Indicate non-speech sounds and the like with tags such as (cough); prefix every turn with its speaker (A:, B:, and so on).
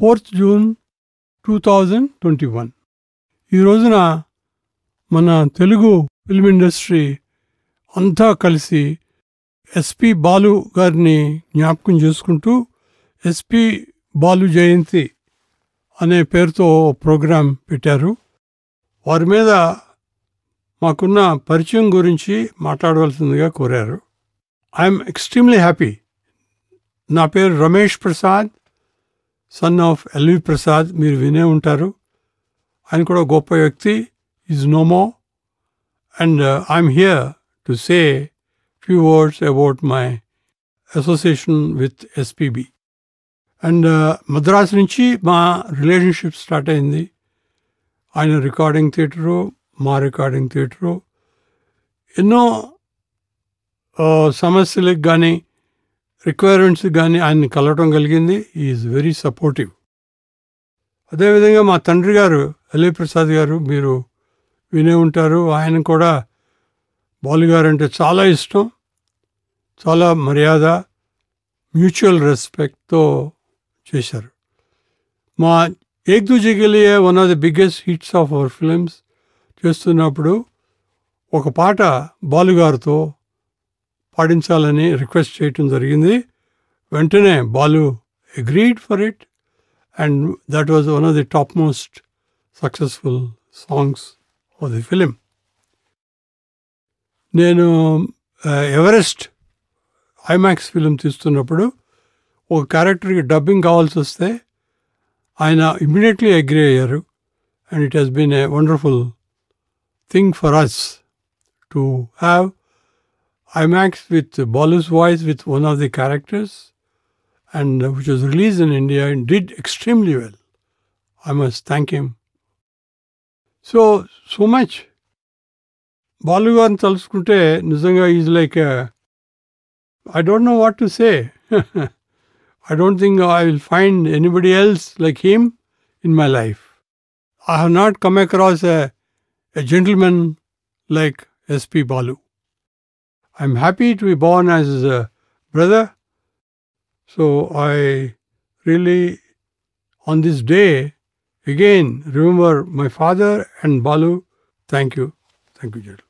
A: Fourth June two thousand twenty one ఈ రోజున మన తెలుగు ఫిల్మ్ ఇండస్ట్రీ అంతా కలిసి ఎస్పి బాలు గారిని జ్ఞాపకం చేసుకుంటూ ఎస్పి బాలు జయంతి అనే పేరుతో ప్రోగ్రాం పెట్టారు వారి మీద మాకున్న పరిచయం గురించి మాట్లాడవలసిందిగా కోరారు ఐఎమ్ ఎక్స్ట్రీమ్లీ హ్యాపీ నా పేరు Ramesh Prasad son of L V Prasad మీరు వినే ఉంటారు ఆయన కూడా గొప్ప వ్యక్తి is no more and I'm here to say few words about my association with S P B and Madras నుంచి మా రిలేషన్షిప్ స్టార్ట్ అయింది ఆయన రికార్డింగ్ థియేటరు మా రికార్డింగ్ థియేటరు ఎన్నో uh, సమస్యలకు కానీ రిక్వైర్మెంట్స్ కానీ ఆయన్ని కలవటం కలిగింది ఈజ్ వెరీ సపోర్టివ్ అదేవిధంగా మా తండ్రి గారు అలీ ప్రసాద్ గారు మీరు వినే ఉంటారు ఆయన కూడా బాలు గారు అంటే చాలా ఇష్టం చాలా మర్యాద మ్యూచువల్ రెస్పెక్ట్తో చేశారు మా ఏక్ దూజగిలియే one of the biggest hits of our films చేస్తున్నప్పుడు ఒక పాట బాలుగారితో పాటించాలని రిక్వెస్ట్ చేయటం జరిగింది వెంటనే Balu agreed for it and that was one of the top most successful songs of the film నేను ఎవరెస్ట్ ఐమాక్స్ ఫిలిం తీస్తున్నప్పుడు ఒక క్యారెక్టర్కి డబ్బింగ్ కావాల్సి వస్తే ఆయన ఇమ్మీడియట్లీ అగ్రీ అయ్యారు and it has been a wonderful thing for us to have I IMAX with Bollu's voice with one of the characters, and uh, which was released in India and did extremely well. I must thank him. So, so much. Bollu Antalskute Nizanga is like I I don't know what to say. (laughs) I don't think I will find anybody else like him in my life. I have not come across a, a gentleman like S.P. Balu. I'm happy to be born as a brother. So I really, on this day, again, remember my father and Balu. Thank you. Thank you, Gerald.